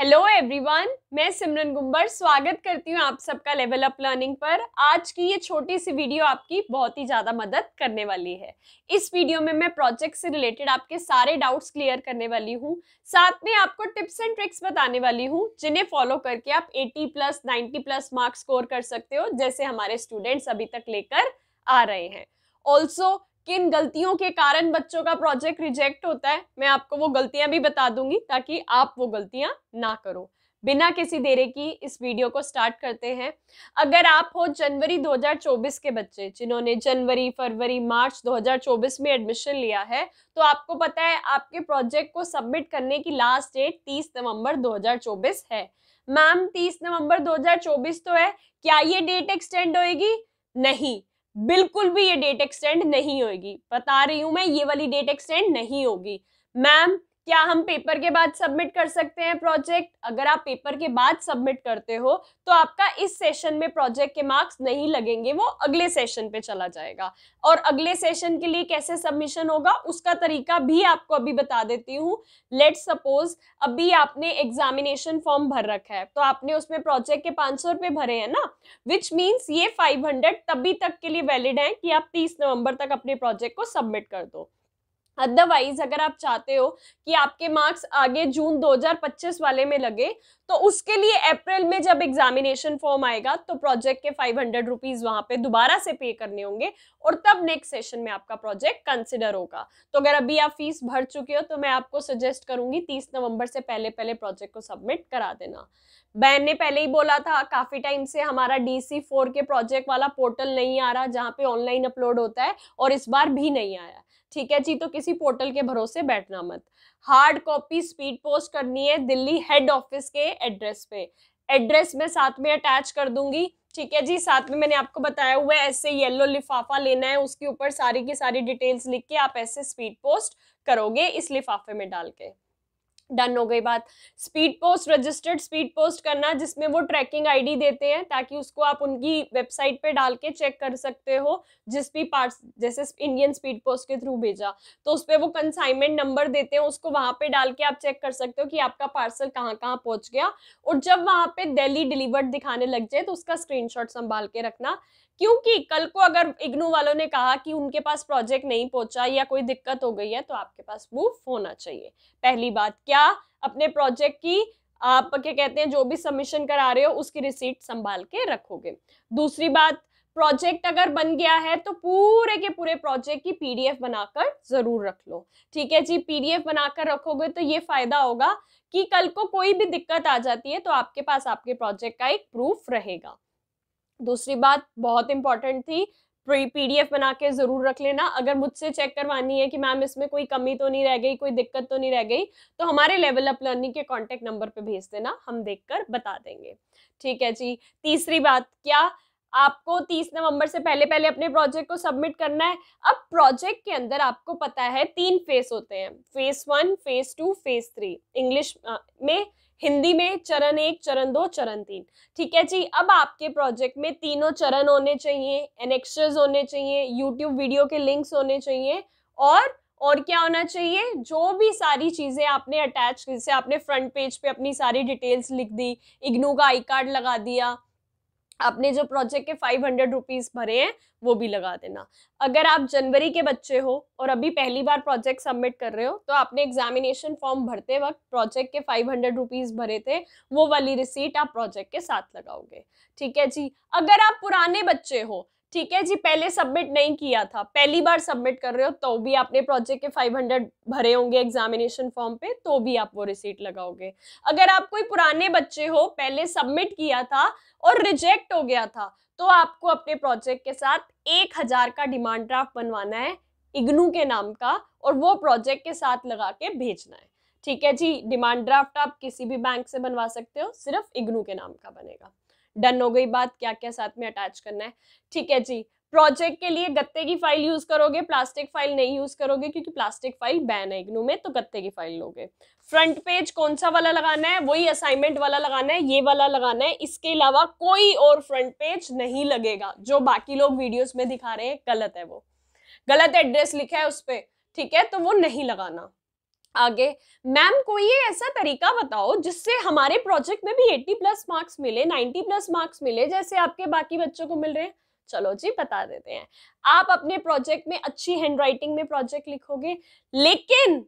hello everyone मैं सिमरन गुम्बर स्वागत करती हूँ आप सबका लेवल अप लर्निंग पर आज की ये छोटी सी वीडियो आपकी बहुत ही ज़्यादा मदद करने वाली है इस वीडियो में मैं प्रोजेक्ट से रिलेटेड आपके सारे डाउट्स क्लियर करने वाली हूँ साथ में आपको टिप्स एंड ट्रिक्स बताने वाली हूँ जिन्हें फॉलो करके आप eighty plus ninety plus marks score कर सकते हो जैसे हमारे स्टूडेंट्स अभी तक लेकर आ रहे हैं ऑल्सो किन गलतियों के कारण बच्चों का प्रोजेक्ट रिजेक्ट होता है मैं आपको वो गलतियां भी बता दूंगी ताकि आप वो गलतियां ना करो बिना किसी देरी की इस वीडियो को स्टार्ट करते हैं अगर आप हो जनवरी 2024 के बच्चे जिन्होंने जनवरी फरवरी मार्च 2024 में एडमिशन लिया है तो आपको पता है आपके प्रोजेक्ट को सबमिट करने की लास्ट डेट 30 नवंबर 2024 है मैम 30 नवंबर 2024 तो है क्या ये डेट एक्सटेंड होएगी नहीं बिल्कुल भी ये डेट एक्सटेंड नहीं होगी बता रही हूँ मैं ये वाली डेट एक्सटेंड नहीं होगी मैम क्या हम पेपर के बाद सबमिट कर सकते हैं प्रोजेक्ट अगर आप पेपर के बाद सबमिट करते हो तो आपका इस सेशन में प्रोजेक्ट के मार्क्स नहीं लगेंगे वो अगले सेशन पे चला जाएगा और अगले सेशन के लिए कैसे सबमिशन होगा उसका तरीका भी आपको अभी बता देती हूँ लेट सपोज अभी आपने एग्जामिनेशन फॉर्म भर रखा है तो आपने उसमें प्रोजेक्ट के पाँच सौ भरे हैं ना विच मीन्स ये फाइव हंड्रेड तभी तक के लिए वैलिड है कि आप तीस नवंबर तक अपने प्रोजेक्ट को सबमिट कर दो अदरवाइज अगर आप चाहते हो कि आपके मार्क्स आगे जून 2025 वाले में लगे तो उसके लिए अप्रैल में जब एग्जामिनेशन फॉर्म आएगा तो प्रोजेक्ट के फाइव हंड्रेड रुपीज वहां पर दोबारा से पे करने होंगे और तब नेक्स्ट सेशन में आपका प्रोजेक्ट कंसिडर होगा तो अगर अभी आप फीस भर चुके हो तो मैं आपको सजेस्ट करूंगी तीस नवंबर से पहले पहले प्रोजेक्ट को सबमिट करा देना बैन ने पहले ही बोला था काफी टाइम से हमारा डीसी फोर के प्रोजेक्ट वाला पोर्टल नहीं आ रहा जहाँ पे ऑनलाइन अपलोड होता है और इस बार भी नहीं आया ठीक है जी तो किसी पोर्टल के भरोसे बैठना मत हार्ड कॉपी स्पीड पोस्ट करनी है दिल्ली हेड ऑफिस के एड्रेस पे एड्रेस में साथ में अटैच कर दूंगी ठीक है जी साथ में मैंने आपको बताया हुआ है ऐसे येलो लिफाफा लेना है उसके ऊपर सारी की सारी डिटेल्स लिख के आप ऐसे स्पीड पोस्ट करोगे इस लिफाफे में डाल के डन हो गई बात speed post registered speed post करना जिसमें वो ट्रैकिंग आईडी देते हैं ताकि उसको आप उनकी वेबसाइट पे डाल के चेक कर सकते हो जिस भी पार्ट जैसे इंडियन स्पीड पोस्ट के थ्रू भेजा तो उस पर वो कंसाइनमेंट नंबर देते हैं उसको वहाँ पे डाल के आप चेक कर सकते हो कि आपका पार्सल कहाँ कहाँ पहुँच गया और जब वहाँ पर दिल्ली डिलीवर्ड दिखाने लग जाए तो उसका स्क्रीन संभाल के रखना क्योंकि कल को अगर इग्नू वालों ने कहा कि उनके पास प्रोजेक्ट नहीं पहुंचा या कोई दिक्कत हो गई है तो आपके पास प्रूफ होना चाहिए पहली बात क्या या अपने प्रोजेक्ट की आप क्या कहते हैं जो भी सबमिशन करा रहे हो उसकी रिसीट संभाल के रखोगे दूसरी बात प्रोजेक्ट अगर बन गया है तो पूरे के पूरे प्रोजेक्ट की पीडीएफ बनाकर जरूर रख लो ठीक है जी पीडीएफ बनाकर रखोगे तो ये फायदा होगा कि कल को कोई भी दिक्कत आ जाती है तो आपके पास आपके प्रोजेक्ट का एक प्रूफ रहेगा दूसरी बात बहुत इंपॉर्टेंट थी पीडीएफ बना के ज़रूर रख लेना अगर मुझसे चेक करवानी है कि मैम इसमें कोई कमी तो नहीं रह गई कोई दिक्कत तो नहीं रह गई तो हमारे लेवल अप लर्निंग के कॉन्टैक्ट नंबर पर भेज देना हम देख कर बता देंगे ठीक है जी तीसरी बात क्या आपको 30 नवंबर से पहले पहले अपने प्रोजेक्ट को सबमिट करना है अब प्रोजेक्ट के अंदर आपको पता है तीन फेस होते हैं phase one phase two phase three English में हिंदी में चरण एक चरण दो चरण तीन ठीक है जी अब आपके प्रोजेक्ट में तीनों चरण होने चाहिए एनेक्सेस होने चाहिए यूट्यूब वीडियो के लिंक्स होने चाहिए और और क्या होना चाहिए जो भी सारी चीज़ें आपने अटैच जैसे आपने फ्रंट पेज पे अपनी सारी डिटेल्स लिख दी इग्नू का आई कार्ड लगा दिया आपने जो प्रोजेक्ट के फाइव हंड्रेड रुपीज़ भरे हैं वो भी लगा देना अगर आप जनवरी के बच्चे हो और अभी पहली बार प्रोजेक्ट सबमिट कर रहे हो तो आपने एग्जामिनेशन फॉर्म भरते वक्त प्रोजेक्ट के फाइव हंड्रेड रुपीज़ भरे थे वो वाली रिसीट आप प्रोजेक्ट के साथ लगाओगे ठीक है जी अगर आप पुराने बच्चे हो ठीक है जी पहले सबमिट नहीं किया था पहली बार सबमिट कर रहे हो तो भी आपने प्रोजेक्ट के 500 भरे होंगे एग्जामिनेशन फॉर्म पे तो भी आप वो रिसीट लगाओगे अगर आप कोई पुराने बच्चे हो पहले सबमिट किया था और रिजेक्ट हो गया था तो आपको अपने प्रोजेक्ट के साथ एक हजार का डिमांड ड्राफ्ट बनवाना है इग्नू के नाम का और वो प्रोजेक्ट के साथ लगा के भेजना है ठीक है जी डिमांड ड्राफ्ट आप किसी भी बैंक से बनवा सकते हो सिर्फ इग्नू के नाम का बनेगा डन हो गई बात क्या क्या साथ में अटैच करना है ठीक है जी प्रोजेक्ट के लिए गत्ते की फाइल यूज करोगे प्लास्टिक फाइल नहीं यूज करोगे क्योंकि प्लास्टिक फाइल बैन है इग्नू में तो गत्ते की फाइल लोगे फ्रंट पेज कौन सा वाला लगाना है वही असाइनमेंट वाला लगाना है ये वाला लगाना है इसके अलावा कोई और फ्रंट पेज नहीं लगेगा जो बाकी लोग वीडियोस में दिखा रहे हैं गलत है वो गलत एड्रेस लिखा है उस पर ठीक है तो वो नहीं लगाना आगे मैम कोई ऐसा तरीका बताओ जिससे हमारे प्रोजेक्ट में भी 80 प्लस मार्क्स मिले 90 प्लस मार्क्स मिले जैसे आपके बाकी बच्चों को मिल रहे हैं चलो जी बता देते हैं आप अपने प्रोजेक्ट में अच्छी हैंडराइटिंग में प्रोजेक्ट लिखोगे लेकिन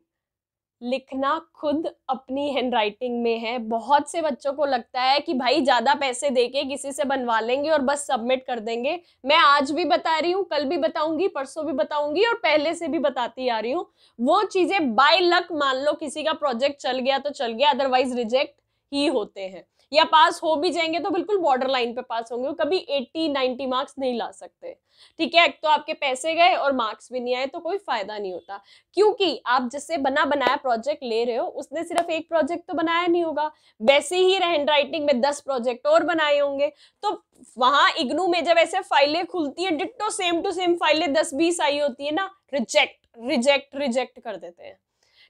लिखना खुद अपनी हैंड राइटिंग में है बहुत से बच्चों को लगता है कि भाई ज़्यादा पैसे दे के किसी से बनवा लेंगे और बस सबमिट कर देंगे मैं आज भी बता रही हूँ कल भी बताऊंगी परसों भी बताऊंगी और पहले से भी बताती आ रही हूँ वो चीज़ें बाय लक मान लो किसी का प्रोजेक्ट चल गया तो चल गया अदरवाइज रिजेक्ट ही होते हैं या पास हो भी जाएंगे तो बिल्कुल बॉर्डर लाइन पे पास होंगे कभी 80 90 मार्क्स नहीं ला सकते ठीक है तो आपके पैसे गए और मार्क्स भी नहीं आए तो कोई फायदा नहीं होता क्योंकि आप जिससे बना बनाया प्रोजेक्ट ले रहे हो उसने सिर्फ एक प्रोजेक्ट तो बनाया नहीं होगा वैसे ही हैंड राइटिंग में दस प्रोजेक्ट और बनाए होंगे तो वहां इग्नू में जब ऐसे फाइलें खुलती है डिट्टो सेम टू सेम फाइलें दस बीस आई होती है ना रिजेक्ट रिजेक्ट रिजेक्ट कर देते हैं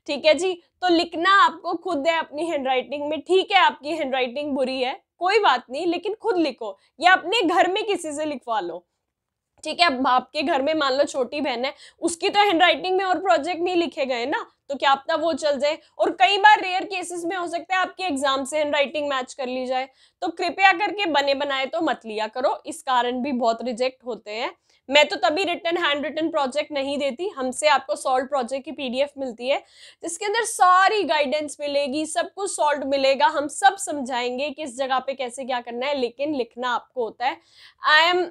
ठीक है जी तो लिखना आपको खुद है अपनी हैंडराइटिंग में ठीक है आपकी हैंडराइटिंग बुरी है कोई बात नहीं लेकिन खुद लिखो या अपने घर में किसी से लिखवा लो ठीक है अब के घर में मान लो छोटी बहन है उसकी तो हैंडराइटिंग में और प्रोजेक्ट नहीं लिखे गए ना तो क्या पता वो चल जाए और कई बार रेयर केसेस में हो सकता है आपके एग्जाम से हैंड राइटिंग मैच कर ली जाए तो कृपया करके बने बनाए तो मत लिया करो इस कारण भी बहुत रिजेक्ट होते हैं मैं तो तभी रिटर्न हैंड रिटर्न प्रोजेक्ट नहीं देती हमसे आपको सॉल्व प्रोजेक्ट की पीडीएफ मिलती है जिसके अंदर सारी गाइडेंस मिलेगी सब कुछ सॉल्व मिलेगा हम सब समझाएंगे किस जगह पे कैसे क्या करना है लेकिन लिखना आपको होता है I am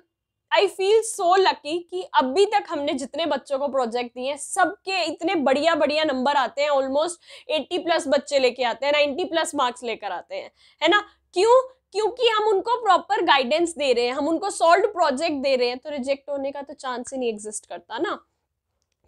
I feel so lucky कि अभी तक हमने जितने बच्चों को प्रोजेक्ट दिए हैं सबके इतने बढ़िया बढ़िया नंबर आते हैं ऑलमोस्ट 80 प्लस बच्चे लेके आते हैं 90 प्लस मार्क्स लेकर आते हैं है ना क्यों क्योंकि हम उनको प्रॉपर गाइडेंस दे रहे हैं हम उनको सॉल्व प्रोजेक्ट दे रहे हैं तो रिजेक्ट होने का तो चांस ही नहीं एग्जिस्ट करता ना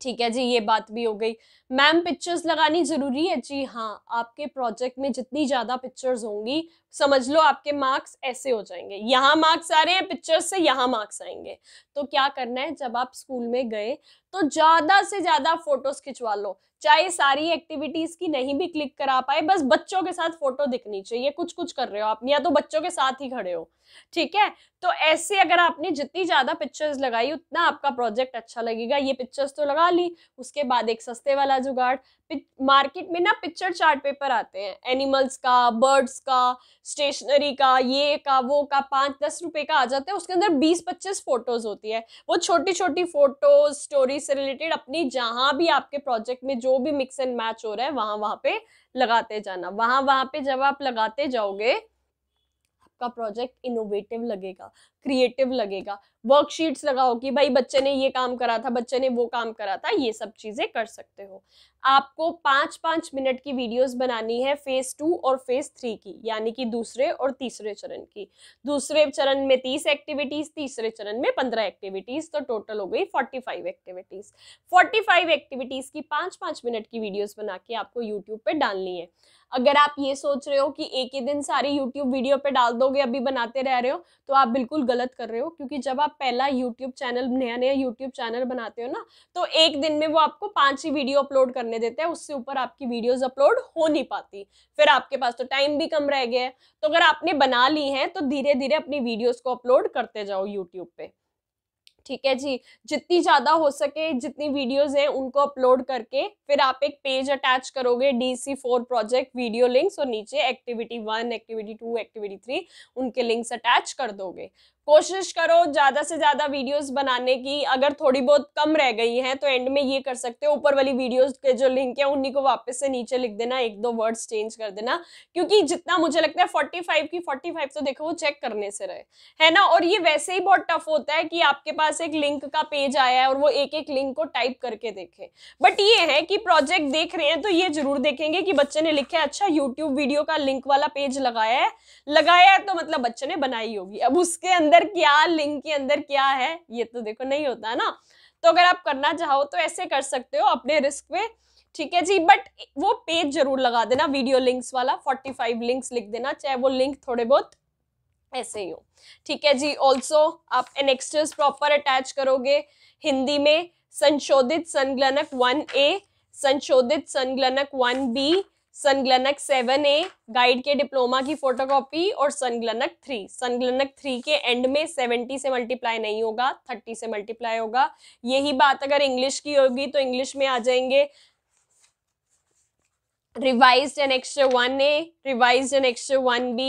ठीक है जी ये बात भी हो गई मैम पिक्चर्स लगानी ज़रूरी है जी हाँ आपके प्रोजेक्ट में जितनी ज़्यादा पिक्चर्स होंगी समझ लो आपके मार्क्स ऐसे हो जाएंगे यहाँ मार्क्स आ रहे हैं पिक्चर्स से यहाँ मार्क्स आएंगे तो क्या करना है जब आप स्कूल में गए तो ज़्यादा से ज़्यादा फोटोज़ खिंचवा लो चाहे सारी एक्टिविटीज़ की नहीं भी क्लिक करा पाए बस बच्चों के साथ फ़ोटो दिखनी चाहिए कुछ कुछ कर रहे हो आप या तो बच्चों के साथ ही खड़े हो ठीक है तो ऐसे अगर आपने जितनी ज़्यादा पिक्चर्स लगाई उतना आपका प्रोजेक्ट अच्छा लगेगा ये पिक्चर्स तो लगा ली उसके बाद एक सस्ते वाला सारा जुगाड़ मार्केट में ना पिक्चर चार्ट पेपर आते हैं एनिमल्स का बर्ड्स का स्टेशनरी का ये का वो का पाँच दस रुपए का आ जाता है उसके अंदर बीस पच्चीस फोटोज होती है वो छोटी छोटी फोटोज स्टोरी से रिलेटेड अपनी जहाँ भी आपके प्रोजेक्ट में जो भी मिक्स एंड मैच हो रहा है वहाँ वहाँ पे लगाते जाना वहाँ वहाँ पे जब आप लगाते जाओगे आपका प्रोजेक्ट इनोवेटिव लगेगा क्रिएटिव लगेगा वर्कशीट्स लगाओ कि भाई बच्चे ने ये काम करा था बच्चे ने वो काम करा था ये सब चीज़ें कर सकते हो आपको पाँच पाँच मिनट की वीडियोस बनानी है फेज़ टू और फेज़ थ्री की यानी कि दूसरे और तीसरे चरण की दूसरे चरण में तीस एक्टिविटीज़ तीसरे चरण में पंद्रह एक्टिविटीज़ तो टोटल हो गई forty five activities forty five activities की पाँच पाँच मिनट की वीडियोज़ बना के आपको यूट्यूब पर डालनी है अगर आप ये सोच रहे हो कि एक ही दिन सारी यूट्यूब वीडियो पर डाल दोगे अभी बनाते रह रहे हो तो आप बिल्कुल गलत कर रहे हो क्योंकि जब आप आप पहला यूट्यूब चैनल नया नया यूट्यूब चैनल बनाते हो ना तो एक दिन में वो आपको पांच ही वीडियो अपलोड करने देते हैं उससे ऊपर आपकी वीडियोस अपलोड हो नहीं पाती फिर आपके पास तो टाइम भी कम रह गया है तो अगर आपने बना ली है तो धीरे धीरे अपनी वीडियोज को अपलोड करते जाओ यूट्यूब पे ठीक है जी जितनी ज़्यादा हो सके जितनी वीडियोस हैं उनको अपलोड करके फिर आप एक पेज अटैच करोगे D C four project video links और नीचे activity one activity two activity three उनके लिंक्स अटैच कर दोगे कोशिश करो ज़्यादा से ज़्यादा वीडियोस बनाने की अगर थोड़ी बहुत कम रह गई हैं तो एंड में ये कर सकते हो ऊपर वाली वीडियोस के जो लिंक है उन्हीं को वापस से नीचे लिख देना एक दो वर्ड्स चेंज कर देना क्योंकि जितना मुझे लगता है फोर्टी फाइव की फोर्टी फाइव तो देखो वो चेक करने से रहे है ना और ये वैसे ही बहुत टफ होता है कि आपके पास एक लिंक का पेज आया है और वो एक एक लिंक को टाइप करके देखे बट ये है कि प्रोजेक्ट देख रहे हैं तो ये जरूर देखेंगे कि बच्चे ने लिखा है अच्छा यूट्यूब वीडियो का लिंक वाला पेज लगाया है लगाया है तो मतलब बच्चे ने बनाई होगी अब उसके अंदर अंदर क्या लिंक के अंदर क्या है ये तो देखो नहीं होता ना तो अगर आप करना चाहो तो ऐसे कर सकते हो अपने रिस्क पे ठीक है जी बट वो पेज जरूर लगा देना वीडियो लिंक्स वाला 45 लिंक्स लिख देना चाहे वो लिंक थोड़े बहुत ऐसे ही हो ठीक है जी ऑल्सो आप एनेक्स्टर्स प्रॉपर अटैच करोगे हिंदी में संशोधित संगणक वन ए संशोधित संगणक वन बी सनग्लनक सेवन ए गाइड के डिप्लोमा की फोटोकॉपी और सनग्लनक थ्री सनग्लनक थ्री के एंड में सेवेंटी से मल्टीप्लाई नहीं होगा थर्टी से मल्टीप्लाई होगा यही बात अगर इंग्लिश की होगी तो इंग्लिश में आ जाएंगे revise annexure one A revise annexure one B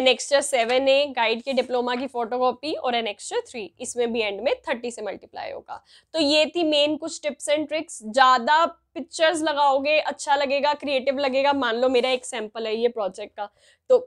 annexure seven A guide के डिप्लोमा की फोटोकॉपी और एन एक्स्ट्रा थ्री इसमें भी एंड में थर्टी से मल्टीप्लाई होगा तो ये थी मेन कुछ टिप्स एंड ट्रिक्स ज़्यादा पिक्चर्स लगाओगे अच्छा लगेगा क्रिएटिव लगेगा मान लो मेरा एक सैम्पल है ये प्रोजेक्ट का तो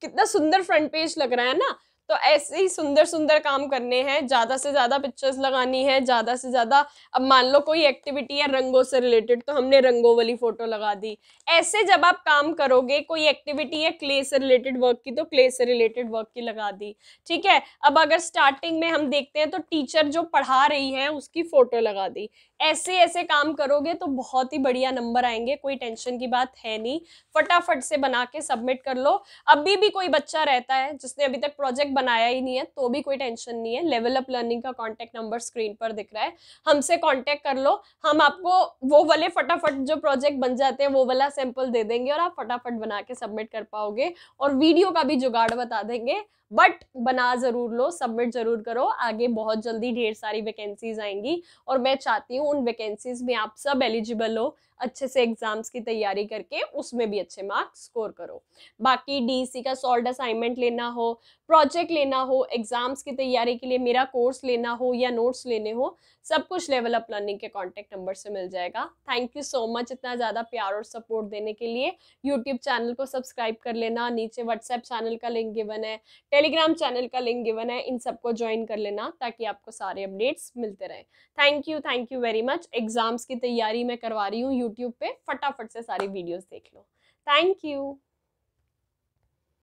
कितना सुंदर फ्रंट पेज लग रहा है ना तो ऐसे ही सुंदर सुंदर काम करने हैं ज़्यादा से ज़्यादा पिक्चर्स लगानी है ज़्यादा से ज़्यादा अब मान लो कोई एक्टिविटी है रंगों से रिलेटेड तो हमने रंगों वाली फ़ोटो लगा दी ऐसे जब आप काम करोगे कोई एक्टिविटी है क्ले से रिलेटेड वर्क की तो क्ले से रिलेटेड वर्क की लगा दी ठीक है अब अगर स्टार्टिंग में हम देखते हैं तो टीचर जो पढ़ा रही है उसकी फ़ोटो लगा दी ऐसे ऐसे काम करोगे तो बहुत ही बढ़िया नंबर आएंगे कोई टेंशन की बात है नहीं फटाफट से बना के सबमिट कर लो अभी भी कोई बच्चा रहता है जिसने अभी तक प्रोजेक्ट बनाया ही नहीं है तो भी कोई टेंशन नहीं है लेवल अप लर्निंग का कॉन्टैक्ट नंबर स्क्रीन पर दिख रहा है हमसे कॉन्टैक्ट कर लो हम आपको वो वाले फटाफट जो प्रोजेक्ट बन जाते हैं वो वाला सैंपल दे देंगे और आप फटाफट बना के सबमिट कर पाओगे और वीडियो का भी जुगाड़ बता देंगे बट बना ज़रूर लो सबमिट ज़रूर करो आगे बहुत जल्दी ढेर सारी वैकेंसीज आएंगी और मैं चाहती हूँ उन वैकेंसीज में आप सब एलिजिबल हो अच्छे से एग्जाम्स की तैयारी करके उसमें भी अच्छे मार्क्स स्कोर करो बाकी डीसी का सॉल्ट असाइनमेंट लेना हो प्रोजेक्ट लेना हो एग्ज़ाम्स की तैयारी के लिए मेरा कोर्स लेना हो या नोट्स लेने हो सब कुछ लेवल अप लर्निंग के कॉन्टैक्ट नंबर से मिल जाएगा थैंक यू सो मच इतना ज़्यादा प्यार और सपोर्ट देने के लिए यूट्यूब चैनल को सब्सक्राइब कर लेना नीचे व्हाट्सएप चैनल का लिंक गिवन है टेलीग्राम चैनल का लिंक गिवन है इन सबको ज्वाइन कर लेना ताकि आपको सारे अपडेट्स मिलते रहें thank you thank you very much exams की तैयारी मैं करवा रही हूँ यूट्यूब पर फटाफट से सारी वीडियोज़ देख लो थैंक यू